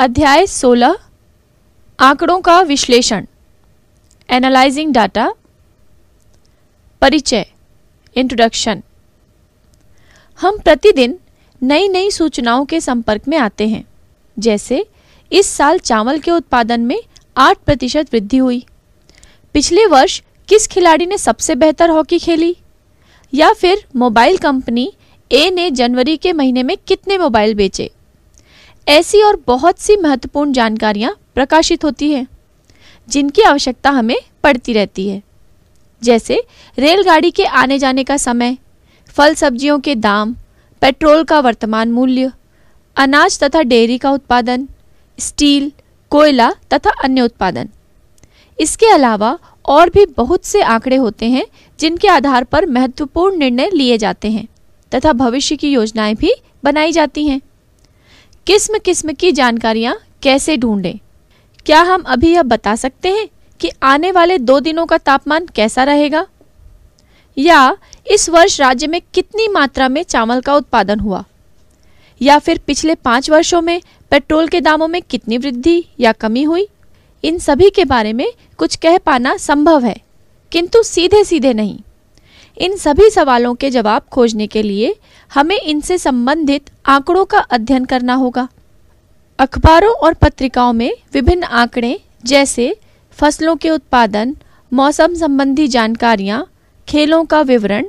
अध्याय 16 आंकड़ों का विश्लेषण एनालाइजिंग डाटा परिचय इंट्रोडक्शन हम प्रतिदिन नई नई सूचनाओं के संपर्क में आते हैं जैसे इस साल चावल के उत्पादन में 8 प्रतिशत वृद्धि हुई पिछले वर्ष किस खिलाड़ी ने सबसे बेहतर हॉकी खेली या फिर मोबाइल कंपनी ए ने जनवरी के महीने में कितने मोबाइल बेचे ऐसी और बहुत सी महत्वपूर्ण जानकारियाँ प्रकाशित होती हैं जिनकी आवश्यकता हमें पड़ती रहती है जैसे रेलगाड़ी के आने जाने का समय फल सब्जियों के दाम पेट्रोल का वर्तमान मूल्य अनाज तथा डेयरी का उत्पादन स्टील कोयला तथा अन्य उत्पादन इसके अलावा और भी बहुत से आंकड़े होते हैं जिनके आधार पर महत्वपूर्ण निर्णय लिए जाते हैं तथा भविष्य की योजनाएं भी बनाई जाती हैं किस्म किस्म की जानकारियाँ कैसे ढूंढें क्या हम अभी यह बता सकते हैं कि आने वाले दो दिनों का तापमान कैसा रहेगा या इस वर्ष राज्य में कितनी मात्रा में चावल का उत्पादन हुआ या फिर पिछले पाँच वर्षों में पेट्रोल के दामों में कितनी वृद्धि या कमी हुई इन सभी के बारे में कुछ कह पाना संभव है किंतु सीधे सीधे नहीं इन सभी सवालों के जवाब खोजने के लिए हमें इनसे संबंधित आंकड़ों का अध्ययन करना होगा अखबारों और पत्रिकाओं में विभिन्न आंकड़े जैसे फसलों के उत्पादन मौसम संबंधी जानकारियाँ खेलों का विवरण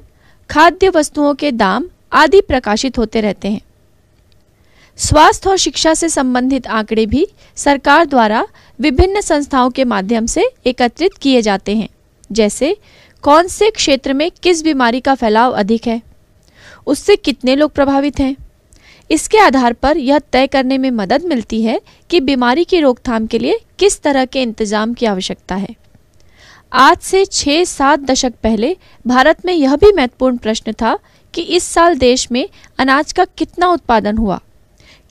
खाद्य वस्तुओं के दाम आदि प्रकाशित होते रहते हैं स्वास्थ्य और शिक्षा से संबंधित आंकड़े भी सरकार द्वारा विभिन्न संस्थाओं के माध्यम से एकत्रित किए जाते हैं जैसे कौन से क्षेत्र में किस बीमारी का फैलाव अधिक है उससे कितने लोग प्रभावित हैं इसके आधार पर यह तय करने में मदद मिलती है कि बीमारी की रोकथाम के लिए किस तरह के इंतजाम की आवश्यकता है आज से छः सात दशक पहले भारत में यह भी महत्वपूर्ण प्रश्न था कि इस साल देश में अनाज का कितना उत्पादन हुआ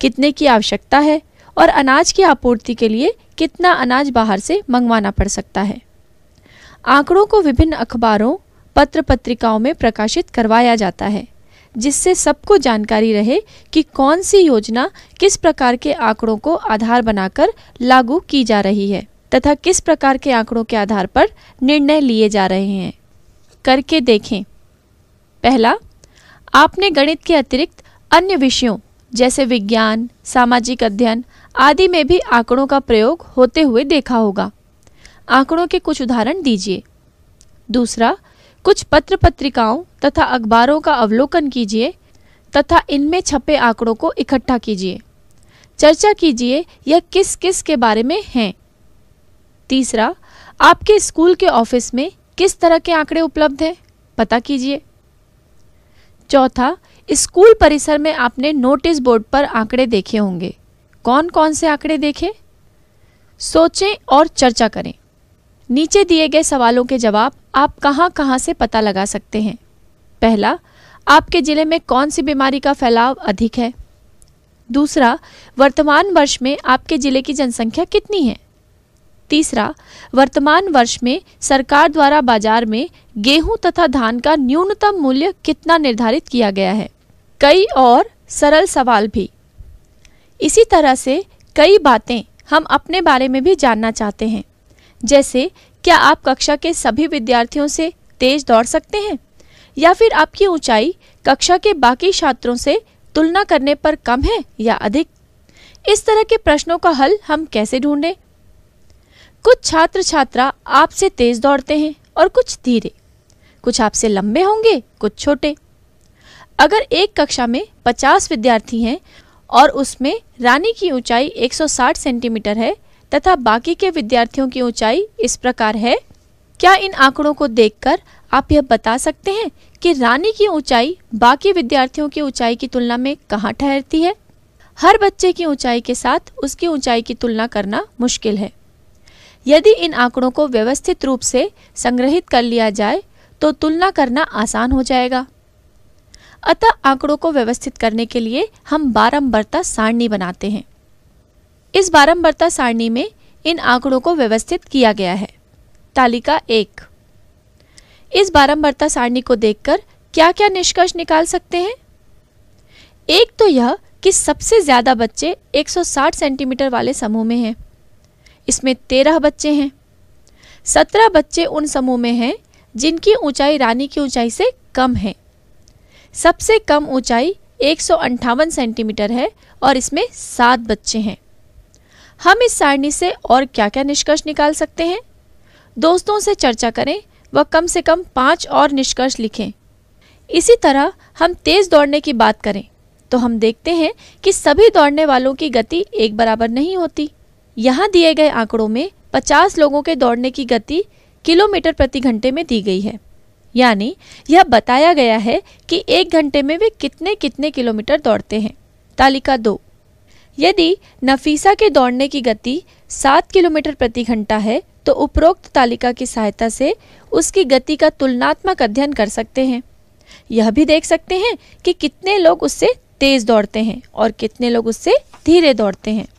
कितने की आवश्यकता है और अनाज की आपूर्ति के लिए कितना अनाज बाहर से मंगवाना पड़ सकता है आंकड़ों को विभिन्न अखबारों पत्र पत्रिकाओं में प्रकाशित करवाया जाता है जिससे सबको जानकारी रहे कि कौन सी योजना किस प्रकार के आंकड़ों को आधार बनाकर लागू की जा रही है तथा किस प्रकार के आंकड़ों के आधार पर निर्णय लिए जा रहे हैं करके देखें पहला आपने गणित के अतिरिक्त अन्य विषयों जैसे विज्ञान सामाजिक अध्ययन आदि में भी आंकड़ों का प्रयोग होते हुए देखा होगा आंकड़ों के कुछ उदाहरण दीजिए दूसरा कुछ पत्र पत्रिकाओं तथा अखबारों का अवलोकन कीजिए तथा इनमें छपे आंकड़ों को इकट्ठा कीजिए चर्चा कीजिए यह किस किस के बारे में हैं तीसरा आपके स्कूल के ऑफिस में किस तरह के आंकड़े उपलब्ध हैं पता कीजिए चौथा स्कूल परिसर में आपने नोटिस बोर्ड पर आंकड़े देखे होंगे कौन कौन से आंकड़े देखे सोचें और चर्चा करें नीचे दिए गए सवालों के जवाब आप कहां कहां से पता लगा सकते हैं पहला आपके जिले में कौन सी बीमारी का फैलाव अधिक है दूसरा वर्तमान वर्ष में आपके जिले की जनसंख्या कितनी है तीसरा वर्तमान वर्ष में सरकार द्वारा बाजार में गेहूं तथा धान का न्यूनतम मूल्य कितना निर्धारित किया गया है कई और सरल सवाल भी इसी तरह से कई बातें हम अपने बारे में भी जानना चाहते हैं जैसे क्या आप कक्षा के सभी विद्यार्थियों से तेज दौड़ सकते हैं या फिर आपकी ऊंचाई कक्षा के बाकी छात्रों से तुलना करने पर कम है या अधिक इस तरह के प्रश्नों का हल हम कैसे ढूंढें कुछ छात्र छात्रा आपसे तेज दौड़ते हैं और कुछ धीरे कुछ आपसे लंबे होंगे कुछ छोटे अगर एक कक्षा में 50 विद्यार्थी हैं और उसमें रानी की ऊंचाई 160 सेंटीमीटर है तथा बाकी के विद्यार्थियों की ऊंचाई इस प्रकार है क्या इन आंकड़ों को देखकर आप यह बता सकते हैं कि रानी की ऊंचाई बाकी विद्यार्थियों की ऊंचाई की तुलना में कहाँ ठहरती है हर बच्चे की ऊंचाई के साथ उसकी ऊंचाई की तुलना करना मुश्किल है यदि इन आंकड़ों को व्यवस्थित रूप से संग्रहित कर लिया जाए तो तुलना करना आसान हो जाएगा अतः आंकड़ों को व्यवस्थित करने के लिए हम बारंबारता सारणी बनाते हैं इस बारंबारता सारणी में इन आंकड़ों को व्यवस्थित किया गया है तालिका एक इस बारंबारता सारणी को देखकर क्या क्या निष्कर्ष निकाल सकते हैं एक तो यह कि सबसे ज्यादा बच्चे 160 सेंटीमीटर वाले समूह में हैं इसमें 13 बच्चे हैं 17 बच्चे उन समूह में हैं जिनकी ऊंचाई रानी की ऊंचाई से कम है सबसे कम ऊंचाई एक सेंटीमीटर है और इसमें सात बच्चे हैं हम इस सारणी से और क्या क्या निष्कर्ष निकाल सकते हैं दोस्तों से चर्चा करें व कम से कम पाँच और निष्कर्ष लिखें इसी तरह हम तेज दौड़ने की बात करें तो हम देखते हैं कि सभी दौड़ने वालों की गति एक बराबर नहीं होती यहाँ दिए गए आंकड़ों में 50 लोगों के दौड़ने की गति किलोमीटर प्रति घंटे में दी गई है यानी यह बताया गया है कि एक घंटे में वे कितने कितने किलोमीटर दौड़ते हैं तालिका दो यदि नफीसा के दौड़ने की गति सात किलोमीटर प्रति घंटा है तो उपरोक्त तालिका की सहायता से उसकी गति का तुलनात्मक अध्ययन कर सकते हैं यह भी देख सकते हैं कि कितने लोग उससे तेज दौड़ते हैं और कितने लोग उससे धीरे दौड़ते हैं